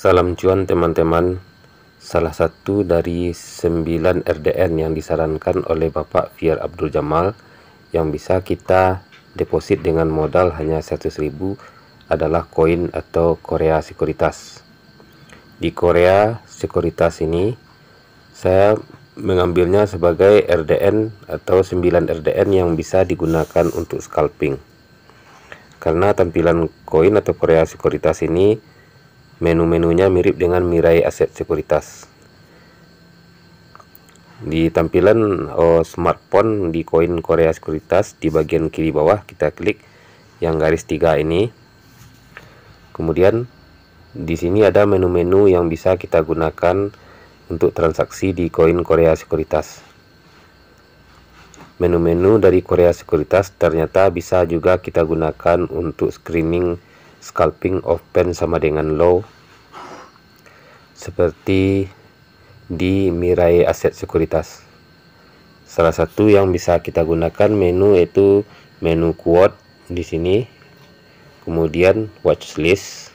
Salam cuan teman-teman. Salah satu dari 9 RDN yang disarankan oleh Bapak Fiar Abdul Jamal yang bisa kita deposit dengan modal hanya 100.000 adalah koin atau Korea Sekuritas. Di Korea Sekuritas ini saya mengambilnya sebagai RDN atau 9 RDN yang bisa digunakan untuk scalping. Karena tampilan koin atau Korea Sekuritas ini menu-menunya mirip dengan Mirai Aset Sekuritas di tampilan oh, smartphone di koin Korea Sekuritas di bagian kiri bawah kita klik yang garis tiga ini kemudian di sini ada menu-menu yang bisa kita gunakan untuk transaksi di koin Korea Sekuritas menu-menu dari Korea Sekuritas ternyata bisa juga kita gunakan untuk screening scalping of pen sama dengan low seperti di Mirai Aset Sekuritas. Salah satu yang bisa kita gunakan menu itu menu quote di sini. Kemudian watchlist.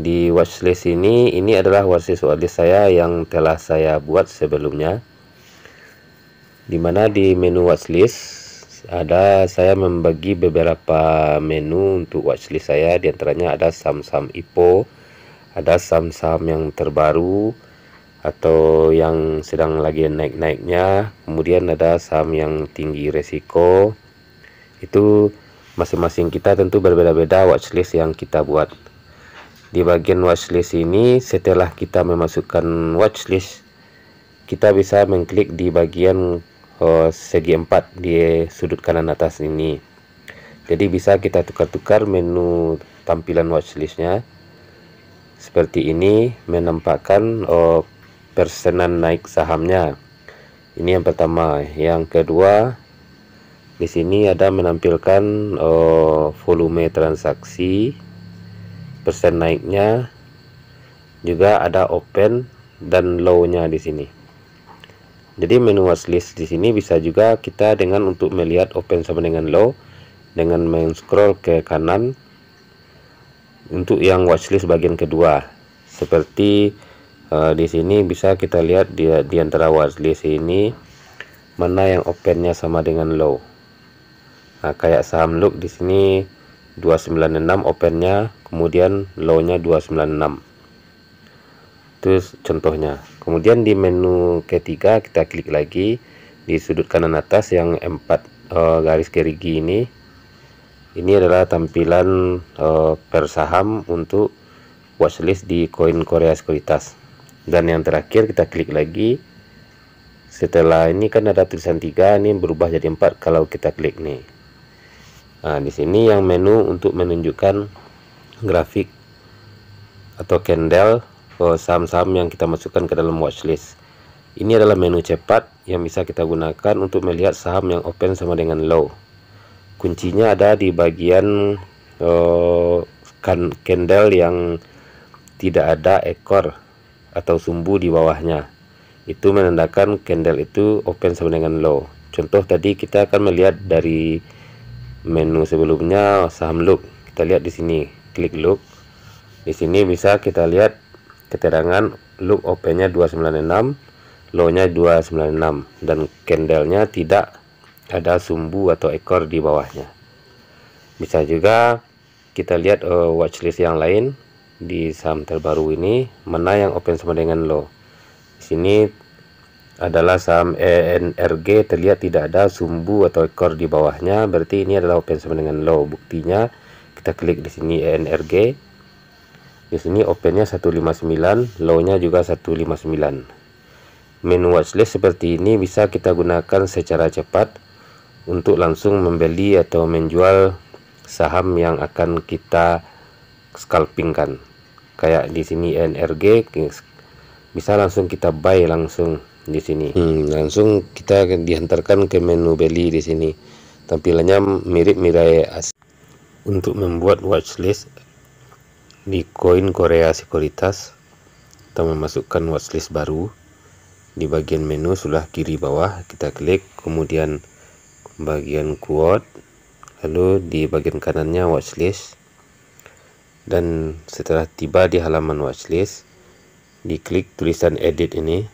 Di watchlist ini ini adalah watchlist watchlist saya yang telah saya buat sebelumnya. Dimana di menu watchlist ada saya membagi beberapa menu untuk watchlist saya diantaranya ada saham-saham IPO ada saham-saham yang terbaru atau yang sedang lagi naik-naiknya kemudian ada saham yang tinggi resiko itu masing-masing kita tentu berbeda-beda watchlist yang kita buat di bagian watchlist ini setelah kita memasukkan watchlist kita bisa mengklik di bagian uh, segi empat di sudut kanan atas ini jadi bisa kita tukar-tukar menu tampilan watchlistnya seperti ini menampakkan oh, persenan naik sahamnya ini yang pertama yang kedua di sini ada menampilkan oh, volume transaksi persen naiknya juga ada open dan low nya di sini jadi menu watchlist di sini bisa juga kita dengan untuk melihat open sama dengan low dengan main scroll ke kanan untuk yang watchlist bagian kedua seperti uh, di sini bisa kita lihat di, di antara watchlist ini mana yang opennya sama dengan low nah kayak saham look di sini 296 opennya kemudian lownya 296 terus contohnya kemudian di menu ketiga kita klik lagi di sudut kanan atas yang empat uh, garis gerigi ini ini adalah tampilan uh, eh, per saham untuk watchlist di koin Korea sekuritas dan yang terakhir kita klik lagi setelah ini kan ada tulisan tiga ini berubah jadi empat kalau kita klik nih nah di sini yang menu untuk menunjukkan grafik atau candle saham-saham yang kita masukkan ke dalam watchlist. Ini adalah menu cepat yang bisa kita gunakan untuk melihat saham yang open sama dengan low. Kuncinya ada di bagian uh, candle yang tidak ada ekor atau sumbu di bawahnya. Itu menandakan candle itu open sama dengan low. Contoh tadi kita akan melihat dari menu sebelumnya saham look. Kita lihat di sini, klik look. Di sini bisa kita lihat keterangan loop OP-nya 296 low nya 296 dan candle-nya tidak ada sumbu atau ekor di bawahnya bisa juga kita lihat uh, watchlist yang lain di saham terbaru ini mana yang open sama dengan low di sini adalah saham ENRG terlihat tidak ada sumbu atau ekor di bawahnya berarti ini adalah open sama dengan low buktinya kita klik di sini ENRG di sini opennya 159 lownya juga 159 menu watchlist seperti ini bisa kita gunakan secara cepat untuk langsung membeli atau menjual saham yang akan kita scalpingkan kayak di sini NRG bisa langsung kita buy langsung di sini hmm, langsung kita dihantarkan ke menu beli di sini tampilannya mirip mirai as untuk membuat watchlist di koin Korea Sekuritas kita memasukkan watchlist baru di bagian menu sebelah kiri bawah kita klik kemudian bagian quote lalu di bagian kanannya watchlist dan setelah tiba di halaman watchlist diklik tulisan edit ini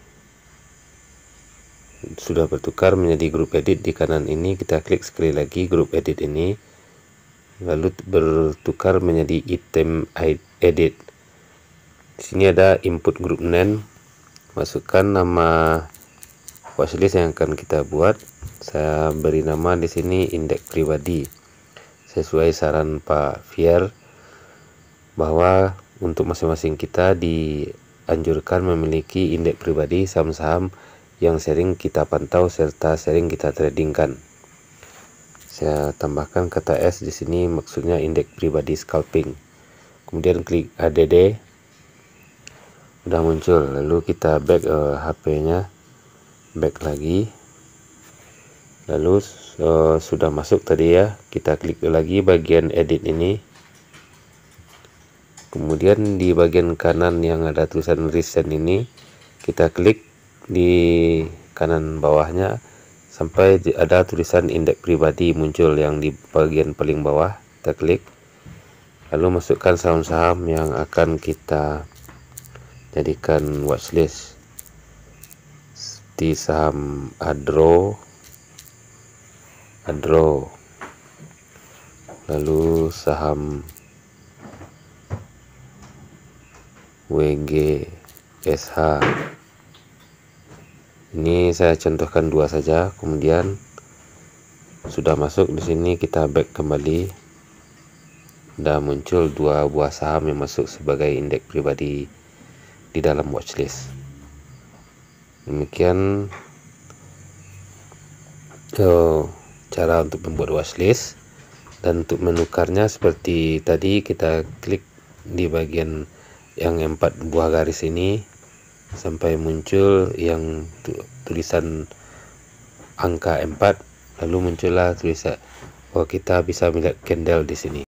sudah bertukar menjadi grup edit di kanan ini kita klik sekali lagi grup edit ini lalu bertukar menjadi item edit di sini ada input group name masukkan nama watchlist yang akan kita buat saya beri nama di sini indeks pribadi sesuai saran Pak Fier bahwa untuk masing-masing kita dianjurkan memiliki indeks pribadi saham-saham yang sering kita pantau serta sering kita tradingkan saya tambahkan kata S di sini maksudnya indeks pribadi scalping kemudian klik ADD udah muncul lalu kita back uh, eh, HP-nya back lagi lalu uh, sudah masuk tadi ya kita klik lagi bagian edit ini kemudian di bagian kanan yang ada tulisan recent ini kita klik di kanan bawahnya sampai ada tulisan indeks pribadi muncul yang di bagian paling bawah kita klik lalu masukkan saham-saham yang akan kita jadikan watchlist di saham Adro Adro lalu saham WGSH ini saya contohkan dua saja kemudian sudah masuk di sini kita back kembali dan muncul dua buah saham yang masuk sebagai indeks pribadi di dalam watchlist demikian so, eh, cara untuk membuat watchlist dan untuk menukarnya seperti tadi kita klik di bagian yang empat buah garis ini sampai muncul yang tulisan angka 4 lalu muncullah tulisan bahwa oh, kita bisa melihat candle di sini